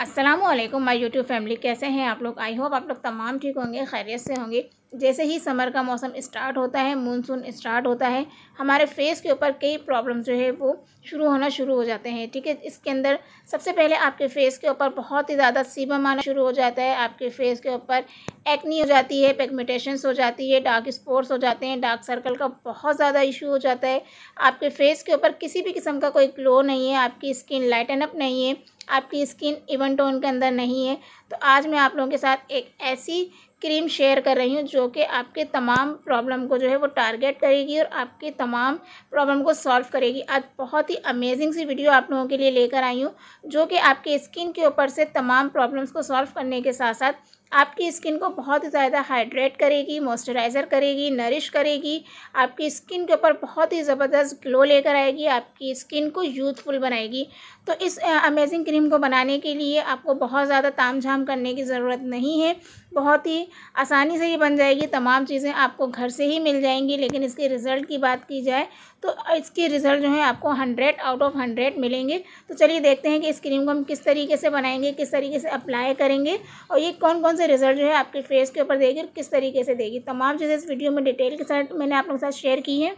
Aslam my YouTube family कैसे हैं आप लोग आई होप आप लोग तमाम ठीक होंगे खैरियत से होंगे जैसे ही समर का मौसम स्टार्ट होता है मानसून स्टार्ट होता है हमारे फेस के ऊपर कई प्रॉब्लम जो है वो शुरू होना शुरू हो जाते हैं ठीक है इसके अंदर सबसे पहले आपके फेस के ऊपर बहुत ही ज़्यादा सीबम आना शुरू हो जाता है आपके फेस के ऊपर एक्नी हो जाती है पेगमेटेशंस हो जाती है डार्क स्पॉट्स हो जाते हैं डार्क सर्कल का बहुत ज़्यादा इशू हो जाता है आपके फेस के ऊपर किसी भी किस्म का कोई ग्लो नहीं है आपकी स्किन लाइटन अप नहीं है आपकी स्किन इवन टोन के अंदर नहीं है तो आज मैं आप लोगों के साथ एक ऐसी क्रीम शेयर कर रही हूँ जो कि आपके तमाम प्रॉब्लम को जो है वो टारगेट करेगी और आपके तमाम प्रॉब्लम को सॉल्व करेगी आज बहुत ही अमेजिंग सी वीडियो आप लोगों के लिए लेकर आई हूँ जो कि आपके स्किन के ऊपर से तमाम प्रॉब्लम्स को सॉल्व करने के साथ साथ आपकी स्किन को बहुत ही ज़्यादा हाइड्रेट करेगी मॉइस्चराइज़र करेगी नरिश करेगी आपकी स्किन के ऊपर बहुत ही ज़बरदस्त ग्लो लेकर आएगी आपकी स्किन को यूथफुल बनाएगी तो इस अमेजिंग क्रीम को बनाने के लिए आपको बहुत ज़्यादा ताम झाम करने की ज़रूरत नहीं है बहुत ही आसानी से ये बन जाएगी तमाम चीज़ें आपको घर से ही मिल जाएंगी लेकिन इसके रिज़ल्ट की बात की जाए तो इसके रिज़ल्ट जो है आपको हंड्रेड आउट ऑफ हंड्रेड मिलेंगे तो चलिए देखते हैं कि इस क्रीम को हम किस तरीके से बनाएंगे किस तरीके से अप्लाई करेंगे और ये कौन कौन से रिज़ल्ट जो है आपके फेस के ऊपर देगी और किस तरीके से देगी तमाम चीज़ें इस वीडियो में डिटेल के साथ मैंने आप लोगों के साथ शेयर की है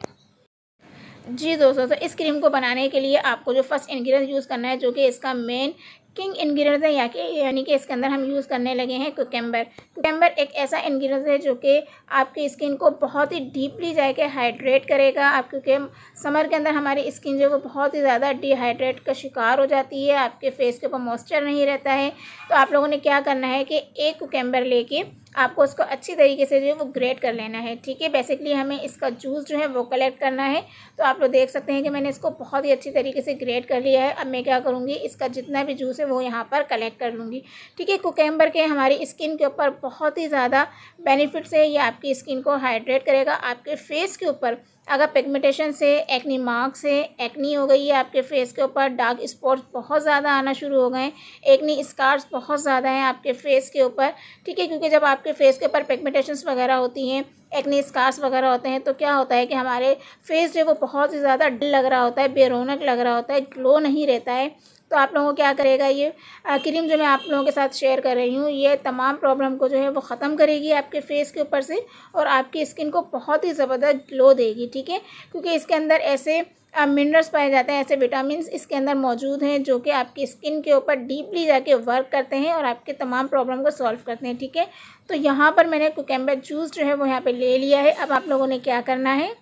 जी दोस्तों तो इस क्रीम को बनाने के लिए आपको जो फर्स्ट इंग्रेडिएंट यूज़ करना है जो कि इसका मेन किंग इन्ग्रीडियंट्स है या कि यानी कि इसके अंदर हम यूज़ करने लगे हैं कोकेम्बर कुकेम्बर एक ऐसा इन्ग्रीडियंट्स है जो कि आपकी स्किन को बहुत ही डीपली जाके हाइड्रेट करेगा आप क्योंकि समर के अंदर हमारी स्किन जो है वो बहुत ही ज़्यादा डिहाइड्रेट का शिकार हो जाती है आपके फेस के ऊपर मॉइस्चर नहीं रहता है तो आप लोगों ने क्या करना है कि एक कोकेम्बर लेके आपको उसको अच्छी तरीके से जो है वो ग्रेट कर लेना है ठीक है बेसिकली हमें इसका जूस जो है वो कलेक्ट करना है तो आप लोग देख सकते हैं कि मैंने इसको बहुत ही अच्छी तरीके से ग्रेट कर लिया है अब मैं क्या करूँगी इसका जितना भी जूस है वो यहाँ पर कलेक्ट कर लूँगी ठीक है कुकेम्बर के हमारी स्किन के ऊपर बहुत ही ज़्यादा बेनिफिट्स है ये आपकी स्किन को हाइड्रेट करेगा आपके फेस के ऊपर अगर पिगमेंटेशन से एक्नी मार्क से एक्नी हो गई है आपके फेस के ऊपर डार्क स्पॉट्स बहुत ज़्यादा आना शुरू हो गए हैं एक्नी स्कार्स बहुत ज़्यादा हैं आपके फेस के ऊपर ठीक है क्योंकि जब आपके फेस के ऊपर पिगमेंटेशंस वगैरह होती हैं एक्नी स्कार्स वगैरह होते हैं तो क्या होता है कि हमारे फेस जो है वो बहुत ही ज़्यादा डल लग रहा होता है बेरोनक लग रहा होता है ग्लो नहीं रहता है तो आप लोगों को क्या करेगा ये क्रीम जो मैं आप लोगों के साथ शेयर कर रही हूँ ये तमाम प्रॉब्लम को जो है वो ख़त्म करेगी आपके फेस के ऊपर से और आपकी स्किन को बहुत ही ज़बरदस्त ग्लो देगी ठीक है क्योंकि इसके अंदर ऐसे मिनरल्स पाए जाते हैं ऐसे विटामिन इसके अंदर मौजूद हैं जो कि आपकी स्किन के ऊपर डीपली जाके वर्क करते हैं और आपके तमाम प्रॉब्लम को सॉल्व करते हैं ठीक है तो यहाँ पर मैंने कोकेम्बर जूस जो है वो यहाँ पर ले लिया है अब आप लोगों ने क्या करना है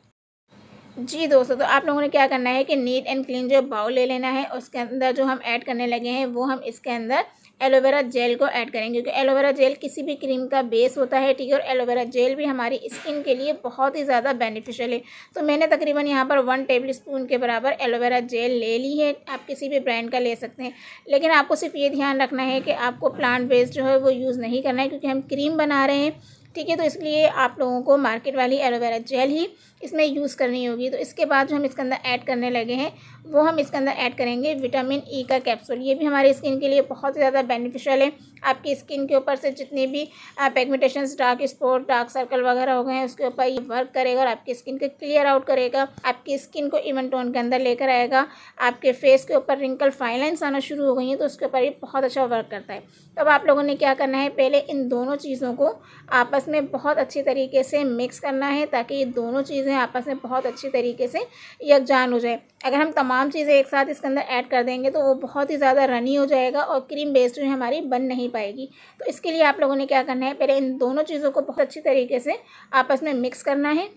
जी दोस्तों तो आप लोगों ने क्या करना है कि नीट एंड क्लीन जो बाउल ले लेना है उसके अंदर जो हम ऐड करने लगे हैं वो हम इसके अंदर एलोवेरा जेल को ऐड करेंगे क्योंकि एलोवेरा जेल किसी भी क्रीम का बेस होता है ठीक है और एलोवेरा जेल भी हमारी स्किन के लिए बहुत ही ज़्यादा बेनिफिशियल है तो मैंने तकरीबन यहाँ पर वन टेबल स्पून के बराबर एलोवेरा जेल ले ली है आप किसी भी ब्रांड का ले सकते हैं लेकिन आपको सिर्फ ये ध्यान रखना है कि आपको प्लांट बेस्ड जो है वो यूज़ नहीं करना है क्योंकि हम क्रीम बना रहे हैं ठीक है तो इसलिए आप लोगों को मार्केट वाली एलोवेरा जेल ही इसमें यूज़ करनी होगी तो इसके बाद जो हम इसके अंदर ऐड करने लगे हैं वो हम इसके अंदर ऐड करेंगे विटामिन ई e का कैप्सूल ये भी हमारी स्किन के लिए बहुत ज़्यादा बेनिफिशियल है आपकी स्किन के ऊपर से जितने भी pigmentation dark spot dark circle वगैरह हो गए हैं उसके ऊपर ये वर्क करेगा और आपकी स्किन को क्लियर आउट करेगा आपकी स्किन को इवन टोन के अंदर लेकर आएगा आपके फेस के ऊपर रिंकल फाइन लाइन्स आना शुरू हो गई हैं तो उसके ऊपर ये बहुत अच्छा वर्क करता है तो अब आप लोगों ने क्या करना है पहले इन दोनों चीज़ों को आपस में बहुत अच्छी तरीके से मिक्स करना है ताकि ये दोनों चीज़ें चीज़ें आपस में बहुत अच्छी तरीके से यकजान हो जाए अगर हम तमाम चीज़ें एक साथ इसके अंदर ऐड कर देंगे तो वो बहुत ही ज़्यादा रनी हो जाएगा और क्रीम बेस्ड जो हमारी बन नहीं पाएगी तो इसके लिए आप लोगों ने क्या करना है पहले इन दोनों चीज़ों को बहुत अच्छी तरीके से आपस में मिक्स करना है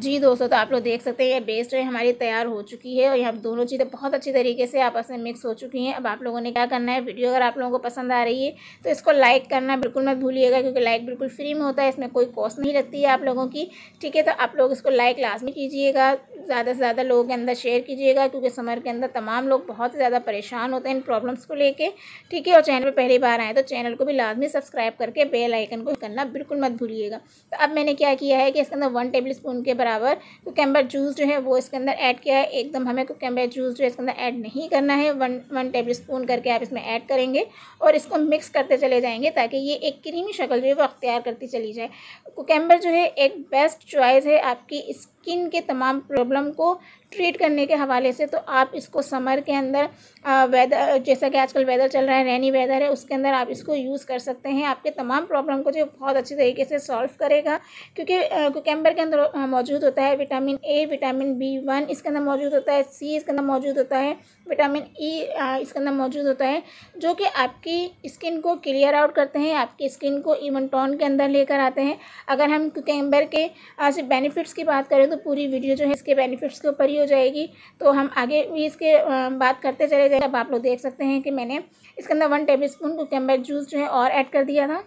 जी दोस्तों तो आप लोग देख सकते हैं ये बेस्ट है हमारी तैयार हो चुकी है और यहाँ दोनों चीज़ें बहुत अच्छी तरीके से आपस में मिक्स हो चुकी हैं अब आप लोगों ने क्या करना है वीडियो अगर आप लोगों को पसंद आ रही है तो इसको लाइक करना बिल्कुल मत भूलिएगा क्योंकि लाइक बिल्कुल फ्री में होता है इसमें कोई कॉस्ट नहीं लगती है आप लोगों की ठीक है तो आप लोग इसको लाइक लाजमी कीजिएगा ज़्यादा से ज़्यादा लोगों के अंदर शेयर कीजिएगा क्योंकि समर के अंदर तमाम लोग बहुत ज़्यादा परेशान होते हैं इन प्रॉब्लम्स को लेकर ठीक है और चैनल पर पहली बार आए तो चैनल को भी लाजमी सब्सक्राइब करके बेलाइकन को करना बिल्कुल मत भूलिएगा तो अब मैंने क्या किया है कि इसके अंदर वन टेबल स्पून के बराबर कैम्बर तो जूस जो है वो इसके अंदर ऐड किया है एकदम हमें कैम्बर तो जूस जो है इसके अंदर ऐड नहीं करना है वन वन टेबल स्पून करके आप इसमें ऐड करेंगे और इसको मिक्स करते चले जाएंगे ताकि ये एक क्रीमी शक्ल जो है वो अख्तियार करती चली जाए कोकेम्बर तो जो है एक बेस्ट चॉइस है आपकी इस स्किन के तमाम प्रॉब्लम को ट्रीट करने के हवाले से तो आप इसको समर के अंदर वेदर जैसा कि आजकल वेदर चल रहा है रेनी वेदर है उसके अंदर आप इसको यूज़ कर सकते हैं आपके तमाम प्रॉब्लम को जो बहुत अच्छी तरीके से सॉल्व करेगा क्योंकि कुकेम्बर के अंदर मौजूद होता है vitamin A vitamin B one इसके अंदर मौजूद होता है सी इसके अंदर मौजूद होता है विटामिन ई e, इसके अंदर मौजूद होता है जो कि आपकी स्किन को क्लियर आउट करते हैं आपकी स्किन को इवन टोन के अंदर लेकर आते हैं अगर हम कुकेम्बर के बेनिफिट्स की बात करें तो तो पूरी वीडियो जो है इसके बेनिफिट्स के ऊपर ही हो जाएगी तो हम आगे भी इसके बात करते चले जाएंगे अब आप लोग देख सकते हैं कि मैंने इसके अंदर वन टेबल स्पून जूस जो है और ऐड कर दिया था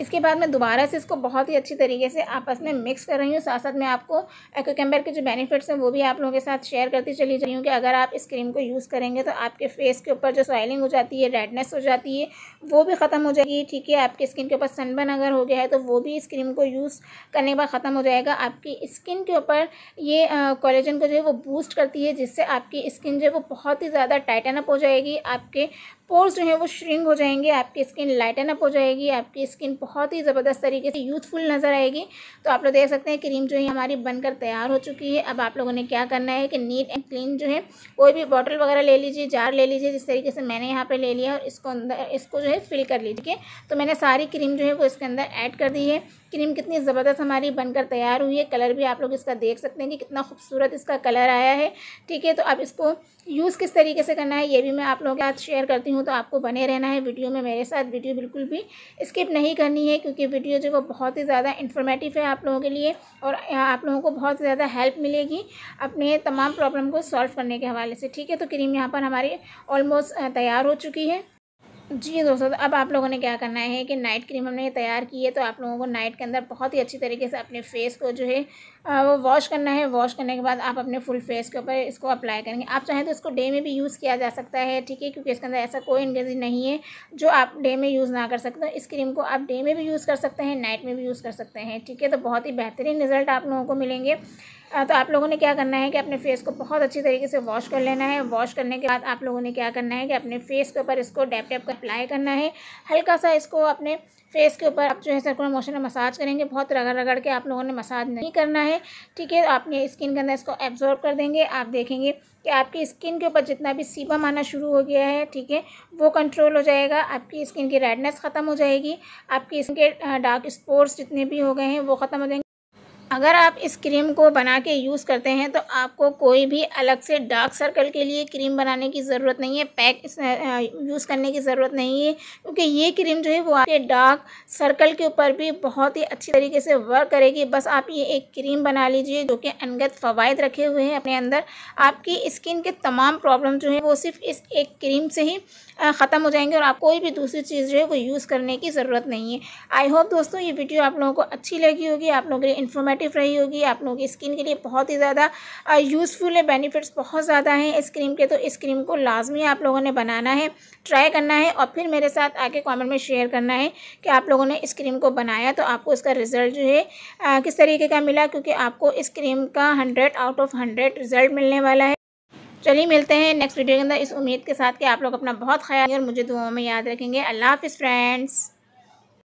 इसके बाद मैं दोबारा से इसको बहुत ही अच्छी तरीके से आपस में मिक्स कर रही हूँ साथ साथ मैं आपको एक्ोकैम्बर के जो बेनिफिट्स हैं वो भी आप लोगों के साथ शेयर करती चली जा रही हूँ कि अगर आप इस क्रीम को यूज़ करेंगे तो आपके फेस के ऊपर जो स्वाइलिंग हो जाती है रेडनेस हो जाती है वो भी ख़त्म हो जाएगी ठीक है आपकी स्किन के ऊपर सनबर्न अगर हो गया है तो वो भी इस क्रीम को यूज़ करने के बाद ख़त्म हो जाएगा आपकी स्किन के ऊपर ये कॉलेजन को जो है वो बूस्ट करती है जिससे आपकी स्किन जो है वो बहुत ही ज़्यादा टाइटन अप हो जाएगी आपके पोर्स जो हैं वो श्रिंक हो जाएंगे आपकी स्किन लाइटन अप हो जाएगी आपकी स्किन बहुत ही ज़बरदस्त तरीके से यूथफुल नज़र आएगी तो आप लोग देख सकते हैं क्रीम जो है हमारी बनकर तैयार हो चुकी है अब आप लोगों ने क्या करना है कि नीट एंड क्लीन जो है कोई भी बॉटल वगैरह ले लीजिए जार ले लीजिए जिस तरीके से मैंने यहाँ पर ले लिया और इसको अंदर इसको जो है फिल कर लीजिए तो मैंने सारी क्रीम जो है वो इसके अंदर ऐड कर दी है क्रीम कितनी ज़बरदस्त हमारी बनकर तैयार हुई है कलर भी आप लोग इसका देख सकते हैं कि कितना खूबसूरत इसका कलर आया है ठीक है तो अब इसको यूज़ किस तरीके से करना है ये भी मैं आप लोगों के साथ शेयर करती हूँ करती हूँ तो आपको बने रहना है वीडियो में मेरे साथ वीडियो बिल्कुल भी स्किप नहीं करनी है क्योंकि वीडियो जो वो बहुत ही ज़्यादा इन्फॉर्मेटिव है आप लोगों के लिए और आप लोगों को बहुत ज़्यादा हेल्प मिलेगी अपने तमाम प्रॉब्लम को सॉल्व करने के हवाले से ठीक है तो क्रीम यहाँ पर हमारी ऑलमोस्ट तैयार हो चुकी है जी दोस्तों तो अब आप लोगों ने क्या करना है कि नाइट क्रीम हमने तैयार की है तो आप लोगों को नाइट के अंदर बहुत ही अच्छी तरीके से अपने फेस को जो है वो वॉश करना है वॉश करने के बाद आप अपने फुल फेस के ऊपर इसको अप्लाई करेंगे आप चाहें तो इसको डे में भी यूज़ किया जा सकता है ठीक है क्योंकि इसके अंदर ऐसा कोई इन्ग्रीडियंट नहीं है जो आप डे में यूज़ ना कर सकते इस क्रीम को आप डे में भी यूज़ कर सकते हैं नाइट में भी यूज़ कर सकते हैं ठीक है तो बहुत ही बेहतरीन रिजल्ट आप लोगों को मिलेंगे तो आप लोगों ने क्या करना है कि अपने फेस को बहुत अच्छी तरीके से वॉश कर लेना है वॉश करने के बाद आप लोगों ने क्या करना है कि अपने फेस के ऊपर इसको डैप डैप कर अप्लाई करना है हल्का सा इसको अपने फेस के ऊपर आप जो है सर्कुलर मोशन में मसाज करेंगे बहुत रगड़ रगड़ के आप लोगों ने मसाज नहीं करना है ठीक है आपने स्किन के अंदर इसको एब्जॉर्ब कर देंगे आप देखेंगे कि आपकी स्किन के ऊपर जितना भी सीबम आना शुरू हो गया है ठीक है वो कंट्रोल हो जाएगा आपकी स्किन की रेडनेस ख़त्म हो जाएगी आपकी स्किन के डार्क स्पोर्ट्स जितने भी हो गए हैं वो ख़त्म हो जाएंगे अगर आप इस क्रीम को बना के यूज़ करते हैं तो आपको कोई भी अलग से डार्क सर्कल के लिए क्रीम बनाने की ज़रूरत नहीं है पैक यूज़ करने की ज़रूरत नहीं है क्योंकि ये क्रीम जो है वो आपके डार्क सर्कल के ऊपर भी बहुत ही अच्छी तरीके से वर्क करेगी बस आप ये एक क्रीम बना लीजिए जो कि अनगत फ़वाद रखे हुए हैं अपने अंदर आपकी स्किन के तमाम प्रॉब्लम जो है वो सिर्फ इस एक क्रीम से ही ख़त्म हो जाएंगे और आप कोई भी दूसरी चीज़ जो है वो यूज़ करने की ज़रूरत नहीं है आई होप दोस्तों ये वीडियो आप लोगों को अच्छी लगी होगी आप लोगों के लिए इन्फॉर्मेटिव एक्टिव रही होगी आप लोगों की स्किन के लिए बहुत ही ज़्यादा यूज़फुल है बेनिफिट्स बहुत ज़्यादा हैं इस क्रीम के तो इस क्रीम को लाजमी आप लोगों ने बनाना है ट्राई करना है और फिर मेरे साथ आके कॉमेंट में शेयर करना है कि आप लोगों ने इस क्रीम को बनाया तो आपको इसका रिज़ल्ट जो है आ, किस तरीके का मिला क्योंकि आपको इस क्रीम का hundred out of hundred result मिलने वाला है चलिए मिलते हैं नेक्स्ट वीडियो के अंदर इस उम्मीद के साथ कि आप लोग अपना बहुत ख्याल और मुझे दुआओं में याद रखेंगे अल्लाह हाफ़ फ्रेंड्स